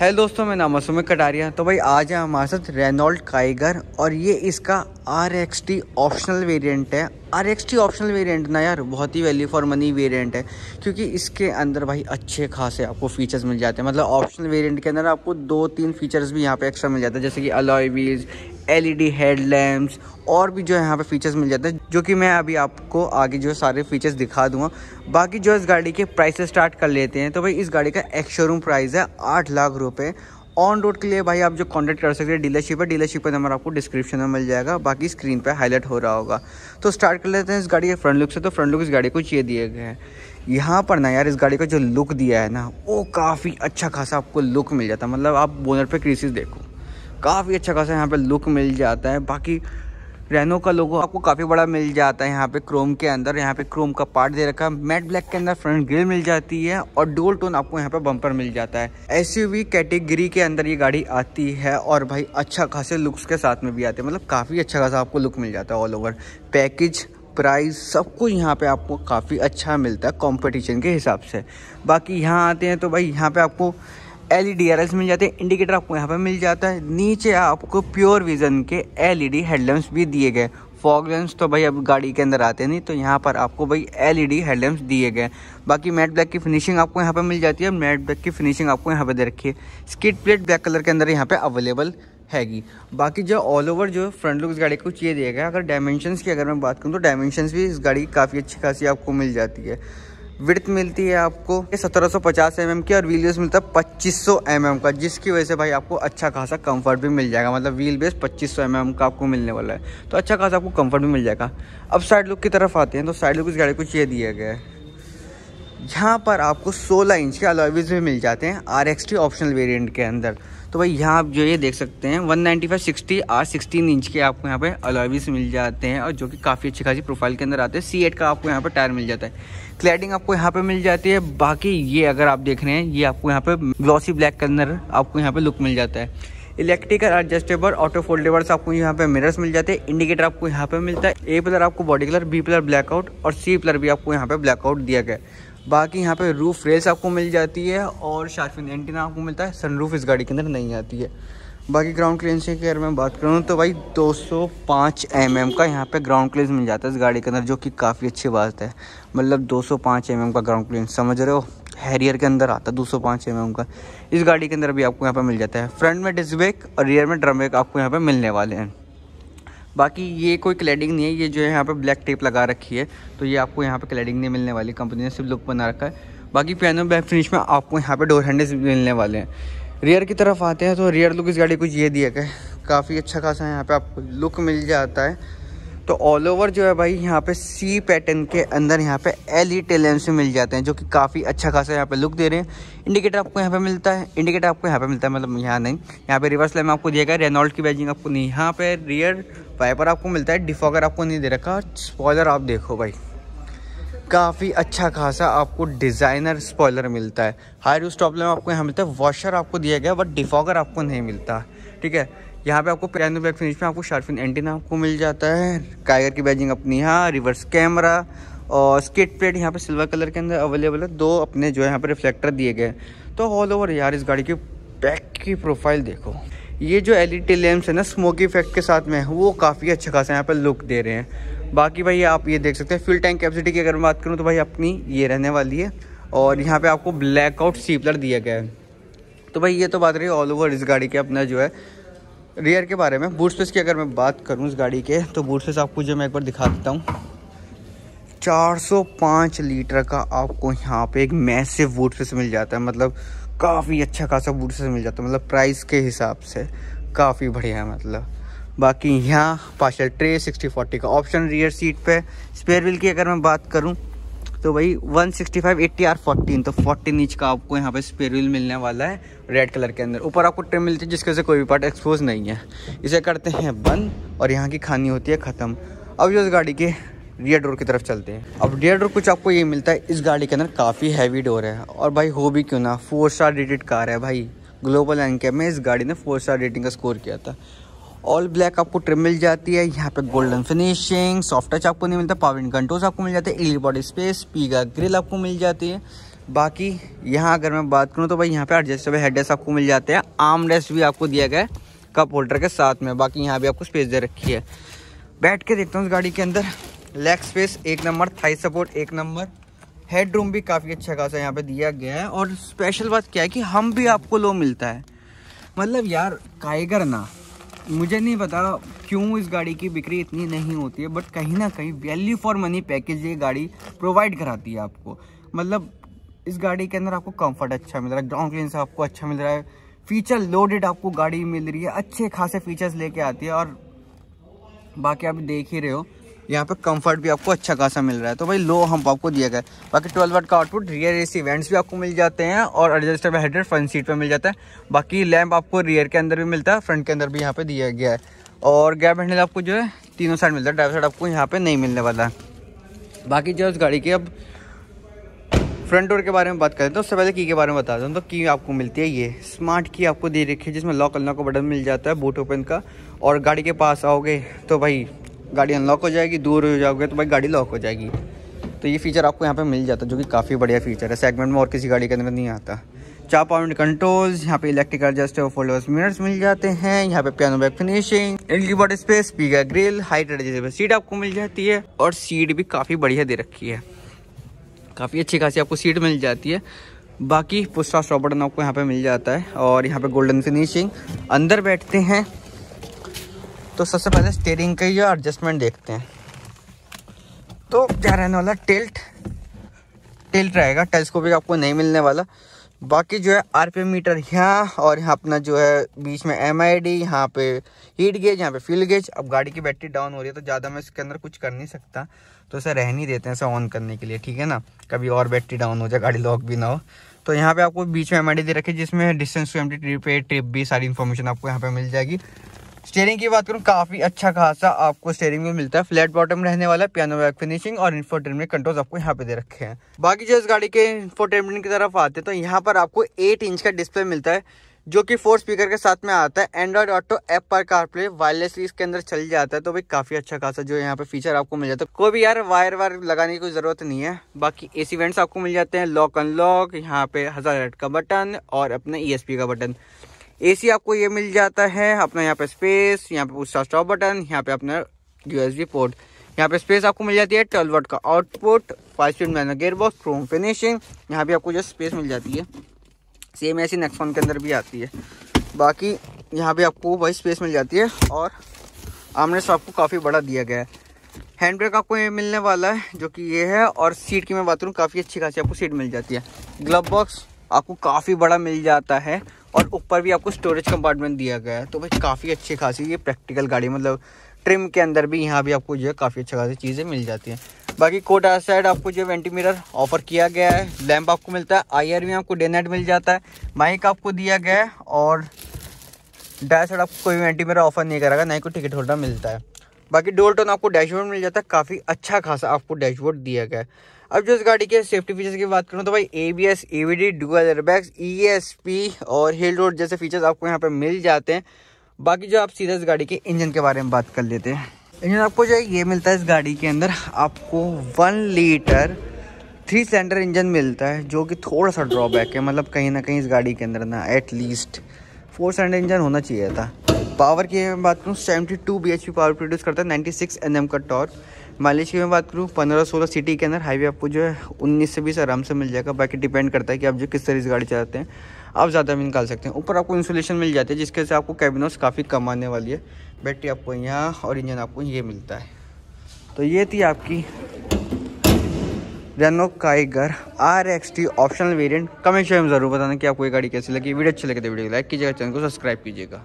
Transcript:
hello दोस्तों मैं नाम सुमित कटारिया तो भाई आज है हमारे साथ रेनोल्ड काइगर और ये इसका R X T optional variant है R X T optional variant ना यार बहुत ही वैल्यू फॉर मनी वेरिएंट है क्योंकि इसके अंदर भाई अच्छे खासे आपको फीचर्स मिल जाते हैं मतलब ऑप्शनल वेरिएंट के अंदर आपको दो तीन फीचर्स भी यहाँ पे एक्स्ट्रा मिल जाते हैं जैसे कि alloy wheels LED headlamps e और भी जो यहाँ पे फीचर्स मिल जाते हैं जो कि मैं अभी आपको आगे जो सारे फीचर्स दिखा दूंगा बाकी जो इस गाड़ी के प्राइस स्टार्ट कर लेते हैं तो भाई इस गाड़ी का एक्स शोरूम प्राइस है आठ लाख रुपये ऑन रोड के लिए भाई आप जो कॉन्टेक्ट कर सकते हैं डीलरशिप है डीलरशिप का नंबर आपको डिस्क्रिप्शन में मिल जाएगा बाकी स्क्रीन पर हाईलाइट हो रहा होगा तो स्टार्ट कर लेते हैं इस गाड़ी के फ्रंट लुक से तो फ्रंट लुक इस गाड़ी को चाहिए दिए गए हैं यहाँ पर ना यार इस गाड़ी का जो लुक दिया है ना वो काफ़ी अच्छा खासा आपको लुक मिल जाता है मतलब आप बोनर पर क्रीसीज देखो काफ़ी अच्छा खासा यहाँ पे लुक मिल जाता है बाकी रेनो का लोगो आपको काफ़ी बड़ा मिल जाता है यहाँ पे क्रोम के अंदर यहाँ पे क्रोम का पार्ट दे रखा है मैट ब्लैक के अंदर फ्रंट ग्रिल मिल जाती है और डोल टोन आपको यहाँ पे बम्पर मिल जाता है एस कैटेगरी के अंदर ये गाड़ी आती है और भाई अच्छा खासे लुक्स के साथ में भी आते हैं मतलब काफ़ी अच्छा खासा आपको लुक मिल जाता है ऑल ओवर पैकेज प्राइस सब कुछ यहाँ पे आपको काफ़ी अच्छा मिलता है कंपटीशन के हिसाब से बाकी यहाँ आते हैं तो भाई यहाँ पे आपको एल ई मिल जाते हैं इंडिकेटर आपको यहाँ पर मिल जाता है नीचे आपको प्योर विजन के एल ई डी हेडलैम्प्स भी दिए गए फॉग लेंस तो भाई अब गाड़ी के अंदर आते नहीं तो यहाँ पर आपको भाई एल ई डी हेडलैम्प्स दिए गए बाकी मैट ब्लैक की फिनिशिंग आपको यहाँ पर मिल जाती है मैट ब्लैक की फिनिशिंग आपको यहाँ पर दे रखी है स्किट प्लेट ब्लैक कलर के अंदर यहाँ पर अवेलेबल हैगी बाकी जो ऑल ओवर जो फ्रंट लुक इस गाड़ी को चाहिए दिया गया अगर डायमेंशन की अगर मैं बात करूँ तो डायमेंशन भी इस गाड़ी की काफ़ी अच्छी खासी आपको मिल जाती है विड्थ मिलती है आपको पचास एम एम की और व्हील बेस मिलता है 2500 एम mm का जिसकी वजह से भाई आपको अच्छा खासा कंफर्ट भी मिल जाएगा मतलब व्हील बेस 2500 एम mm का आपको मिलने वाला है तो अच्छा खासा आपको कंफर्ट भी मिल जाएगा अब साइड लुक की तरफ आते हैं तो साइड लुक इस गाड़ी को ये दिया गया है जहाँ पर आपको 16 इंच के अलॉयविज भी मिल जाते हैं आर ऑप्शनल वेरियंट के अंदर तो भाई यहाँ आप जो ये देख सकते हैं one ninety five sixty R sixteen inch के आपको यहाँ पे अलॉविस मिल जाते हैं और जो कि काफ़ी अच्छी खासी प्रोफाइल के अंदर आते हैं सी एट का आपको यहाँ पर टायर मिल जाता है क्लैडिंग आपको यहाँ पे मिल जाती है बाकी ये अगर आप देख रहे हैं ये आपको यहाँ पे ग्लॉसी ब्लैक के अंदर आपको यहाँ पे लुक मिल जाता है इलेक्ट्रिकल एडजस्टेबल ऑटो फोल्डेबल्स आपको यहाँ पे मिरर्स मिल जाते हैं इंडिकेटर आपको यहाँ पे मिलता है ए पिलर आपको body colour B pillar blackout और सी पिलर भी आपको यहाँ पे ब्लैकआउट दिया गया है बाकी यहाँ पे रूफ रेस आपको मिल जाती है और शार्फिन एंटीना आपको मिलता है सनरूफ इस गाड़ी के अंदर नहीं आती है बाकी ग्राउंड क्लियरेंस की अगर मैं बात करूँ तो भाई 205 एम mm का यहाँ पे ग्राउंड क्लियरेंस मिल जाता है इस गाड़ी के अंदर जो कि काफ़ी अच्छी बात है मतलब 205 एम mm का ग्राउंड क्लियरेंस समझ रहे हो हैरियर के अंदर आता है दो सौ mm का इस गाड़ी के अंदर भी आपको यहाँ पर मिल जाता है फ्रंट में डिस्क ब्रेक और रियर में ड्रम ब्रेक आपको यहाँ पर मिलने वाले हैं बाकी ये कोई क्लैडिंग नहीं है ये जो है यहाँ पे ब्लैक टेप लगा रखी है तो ये आपको यहाँ पे क्लैडिंग नहीं मिलने वाली कंपनी ने सिर्फ लुक बना रखा है बाकी पियानो बैक फिनिश में आपको यहाँ पे डोर हैंडल्स मिलने वाले हैं रियर की तरफ आते हैं तो रियर लुक इस गाड़ी को ये दिया गया है काफ़ी अच्छा खासा यहाँ पर आपको लुक मिल जाता है तो ऑल ओवर जो है भाई यहाँ पे सी पैटर्न के अंदर यहाँ पे एल ई टेल से मिल जाते हैं जो कि काफ़ी अच्छा खासा यहाँ पे लुक दे रहे हैं इंडिकेटर आपको यहाँ पे मिलता है इंडिकेटर आपको यहाँ पे मिलता है मतलब यहाँ नहीं यहाँ पे रिवर्स लैम्प आपको दिया गया रेनॉल्ड की बैजिंग आपको नहीं यहाँ पे रियर वाइपर आपको मिलता है डिफॉगर आपको नहीं दे रखा स्पॉयलर आप देखो भाई काफ़ी अच्छा खासा आपको डिज़ाइनर स्पॉयलर मिलता है हायर स्टॉप लैम्प आपको यहाँ मिलता है वॉशर आपको दिया गया बट डिफॉगर आपको नहीं मिलता ठीक है यहाँ पे आपको पैनो बैक फिनिश में आपको शार्फिन एंटीना आपको मिल जाता है टाइगर की बैजिंग अपनी यहाँ रिवर्स कैमरा और स्किट प्लेट यहाँ पे सिल्वर कलर के अंदर अवेलेबल है दो अपने जो है यहाँ पे रिफ्लेक्टर दिए गए तो ऑल ओवर यार इस गाड़ी की बैक की प्रोफाइल देखो ये जो एल ई है ना स्मोकी इफेक्ट के साथ में वो काफ़ी अच्छा खासा यहाँ पर लुक दे रहे हैं बाकी भाई आप ये देख सकते हैं फ्यूल टैंक कैपेसिटी की अगर मैं बात करूँ तो भाई अपनी ये रहने वाली है और यहाँ पे आपको ब्लैकआउट सीपलर दिया गया है तो भाई ये तो बात रही ऑल ओवर इस गाड़ी के अपना जो है रियर के बारे में बूट स्पेस की अगर मैं बात करूँ इस गाड़ी के तो बूट स्पेस आपको जो मैं एक बार दिखा देता हूँ 405 लीटर का आपको यहाँ पे एक मैसिव बूट स्पेस मिल जाता है मतलब काफ़ी अच्छा खासा बूट स्पेस मिल जाता है मतलब प्राइस के हिसाब से काफ़ी बढ़िया है मतलब बाकी यहाँ पार्शल ट्रे 60 40 का ऑप्शन रियर सीट पे स्पेयर व्हील की अगर मैं बात करूँ तो भाई 165 sixty five eighty R fourteen तो फोर्टीन इंच का आपको यहाँ पे स्पेयर व्हील मिलने वाला है रेड कलर के अंदर ऊपर आपको ट्रिम मिलती है जिसके से कोई भी पार्ट एक्सपोज नहीं है इसे करते हैं बंद और यहाँ की खानी होती है ख़त्म अब जो इस गाड़ी के रियर डोर की तरफ चलते हैं अब रियर डोर कुछ आपको ये मिलता है इस गाड़ी के अंदर काफ़ी हैवी डोर है और भाई हो भी क्यों ना फोर स्टार रेटेड कार है भाई ग्लोबल एनके में इस गाड़ी ने फोर स्टार रेटिंग का स्कोर किया था ऑल ब्लैक आपको ट्रिम मिल जाती है यहाँ पे गोल्डन फिनिशिंग सॉफ्ट टच आपको नहीं मिलता पावर इन कंट्रोल्स आपको मिल जाते हैं एली बॉडी स्पेस पीगा ग्रिल आपको मिल जाती है बाकी यहाँ अगर मैं बात करूँ तो भाई यहाँ पे एडजस्टेबल हेड डेस्क आपको मिल जाते हैं आर्म रेस्ट भी आपको दिया गया है कप होल्डर के साथ में बाकी यहाँ भी आपको स्पेस दे रखी है बैठ के देखता हूँ उस गाड़ी के अंदर लेग स्पेस एक नंबर थाई सपोर्ट एक नंबर हेड रूम भी काफ़ी अच्छा खासा यहाँ पे दिया गया है और स्पेशल बात क्या है कि हम भी आपको लो मिलता है मतलब यार कायगर ना मुझे नहीं पता क्यों इस गाड़ी की बिक्री इतनी नहीं होती है बट कहीं ना कहीं वैल्यू फॉर मनी पैकेज ये गाड़ी प्रोवाइड कराती है आपको मतलब इस गाड़ी के अंदर आपको कंफर्ट अच्छा मिल रहा है ग्राउंड क्लीन आपको अच्छा मिल रहा है फीचर लोडेड आपको गाड़ी मिल रही है अच्छे खासे फीचर्स लेके आती है और बाकी आप देख ही रहे हो यहाँ पे कंफर्ट भी आपको अच्छा खासा मिल रहा है तो भाई लो हम आपको दिया गया बाकी ट्वेल्व वर्ट का आउटपुट रियर एसी वेंट्स भी आपको मिल जाते हैं और एडजस्टेबल हेडर फ्रंट सीट पर मिल जाता है बाकी लैम्प आपको रियर के अंदर भी मिलता है फ्रंट के अंदर भी यहाँ पर दिया गया है और गैप हैंडल आपको जो है तीनों साइड मिलता है ड्राइवर साइड आपको यहाँ पर नहीं मिलने वाला है बाकी जो उस गाड़ी की अब फ्रंट डोर के बारे में बात करें तो उससे पहले की के बारे में बता दूँ तो की आपको मिलती है ये स्मार्ट की आपको दे रखी है जिसमें लॉक अनलॉक का बटन मिल जाता है बूट ओपन का और गाड़ी के पास आओगे तो भाई गाड़ी अनलॉक हो जाएगी दूर हो जाओगे तो भाई गाड़ी लॉक हो जाएगी तो ये फीचर आपको यहाँ पे मिल जाता है जो कि काफ़ी बढ़िया फीचर है सेगमेंट में और किसी गाड़ी के अंदर नहीं आता चार पॉइंट कंट्रोल्स यहाँ पे इलेक्ट्रिक एडजस्टेबल फोल्डर्स मिनट्स मिल जाते हैं यहाँ पे पियानो बैक फिनिशिंग एलजी बॉडी स्पेस पीगा ग्रिल हाइट एडजस्टेबल सीट आपको मिल जाती है और सीट भी काफ़ी बढ़िया दे रखी है काफ़ी अच्छी खासी आपको सीट मिल जाती है बाकी पुस्टा स्टॉप बटन आपको यहाँ पे मिल जाता है और यहाँ पे गोल्डन फिनिशिंग अंदर बैठते हैं तो सबसे पहले स्टेयरिंग का ही एडजस्टमेंट देखते हैं तो क्या रहने वाला टेल्ट टेल्ट रहेगा टेलीस्कोपिक आपको नहीं मिलने वाला बाकी जो है आरपीएम मीटर यहाँ और यहाँ अपना जो है बीच में एम आई डी यहाँ पे हीट गेज यहाँ पे फ्यूल गेज अब गाड़ी की बैटरी डाउन हो रही है तो ज़्यादा मैं इसके अंदर कुछ कर नहीं सकता तो इसे रह नहीं देते हैं इसे ऑन करने के लिए ठीक है ना कभी और बैटरी डाउन हो जाए गाड़ी लॉक भी ना हो तो यहाँ पर आपको बीच में एम आई डी दे रखी जिसमें डिस्टेंस टू एम ट्रिप पे ट्रिप भी सारी इन्फॉर्मेशन आपको यहाँ पर मिल जाएगी स्टेयरिंग की बात करूँ काफ़ी अच्छा खासा आपको स्टेयरिंग में मिलता है फ्लैट बॉटम रहने वाला पियानो बैक फिनिशिंग और इन्फोटेनमेंट कंट्रोल आपको यहाँ पे दे रखे हैं बाकी जो इस गाड़ी के इन्फोटेनमेंट की तरफ आते हैं तो यहाँ पर आपको एट इंच का डिस्प्ले मिलता है जो कि फोर स्पीकर के साथ में आता है एंड्रॉयड ऑटो ऐप पर कारप्ले वायरलेसली इसके अंदर चल जाता है तो भाई काफ़ी अच्छा खासा जो यहाँ पे फीचर आपको मिल जाता है कोई भी यार वायर वायर लगाने की कोई ज़रूरत नहीं है बाकी ए सी वेंट्स आपको मिल जाते हैं लॉक अनलॉक यहाँ पे हज़ार का बटन और अपने ई e का बटन एसी आपको ये मिल जाता है अपना यहाँ पे स्पेस यहाँ पे उसका स्टॉप बटन यहाँ पे अपना यूएसबी पोर्ट यहाँ पे स्पेस आपको मिल जाती है ट्वेल्व का output five speed man gearbox chrome finishing यहाँ पे आपको जो स्पेस मिल जाती है सेम ऐसी नेक्सॉन के अंदर भी आती है बाकी यहाँ पे आपको वही स्पेस मिल जाती है और आमने से आपको काफ़ी बड़ा दिया गया है हैंड ब्रेक आपको ये मिलने वाला है जो कि ये है और सीट की मैं बात करूँ काफ़ी अच्छी खासी आपको सीट मिल जाती है ग्लव बॉक्स आपको काफ़ी बड़ा मिल जाता है और ऊपर भी आपको स्टोरेज कंपार्टमेंट दिया गया है तो भाई काफ़ी अच्छी खासी ये प्रैक्टिकल गाड़ी मतलब ट्रिम के अंदर भी यहाँ भी आपको जो है काफ़ी अच्छी खासी चीज़ें मिल जाती हैं बाकी कोटा साइड आपको जो वेंटी मिरर ऑफर किया गया है लैंप आपको मिलता है आई भी आपको डे नाइट मिल जाता है माइक आपको दिया गया है और डाय साइड आपको कोई वेंटी मिरर ऑफर नहीं करेगा ना ही कोई टिकट होल्डर मिलता है बाकी डोल टोन आपको डैशबोर्ड मिल जाता है काफ़ी अच्छा खासा आपको डैशबोर्ड दिया गया है अब जो इस गाड़ी के सेफ्टी फीचर्स की बात करूँ तो भाई A B S V D dual airbags E S P और हिल रोड जैसे फीचर्स आपको यहाँ पर मिल जाते हैं बाकी जो आप सीधा इस गाड़ी के इंजन के बारे में बात कर लेते हैं इंजन आपको जो है ये मिलता है इस गाड़ी के अंदर आपको one litre three centre engine मिलता है जो कि थोड़ा सा ड्रॉबैक है मतलब कहीं ना कहीं इस गाड़ी के अंदर ना एटलीस्ट फोर सेंटर इंजन होना चाहिए था पावर की बात करूँ seventy two B H P power produce करता है नाइन्टी सिक्स एम का टॉर्क माइलेज की मैं बात करूँ पंद्रह सोलह सिटी के अंदर हाईवे आपको जो है उन्नीस से बीस आराम से मिल जाएगा बाकी डिपेंड करता है कि आप जो किस तरह से गाड़ी चलाते हैं आप ज़्यादा भी निकाल सकते हैं ऊपर आपको इंसुलेशन मिल जाती है जिसके से आपको कैबिनोस काफ़ी कम आने वाली है बैटरी आपको यहाँ और इंजन आपको ये मिलता है तो ये थी आपकी Renault Kiger R X T optional variant comment में ज़रूर बताना कि आपको ये गाड़ी कैसी लगी वीडियो अच्छी लगे तो वीडियो लाइक कीजिएगा चैनल को सब्सक्राइब कीजिएगा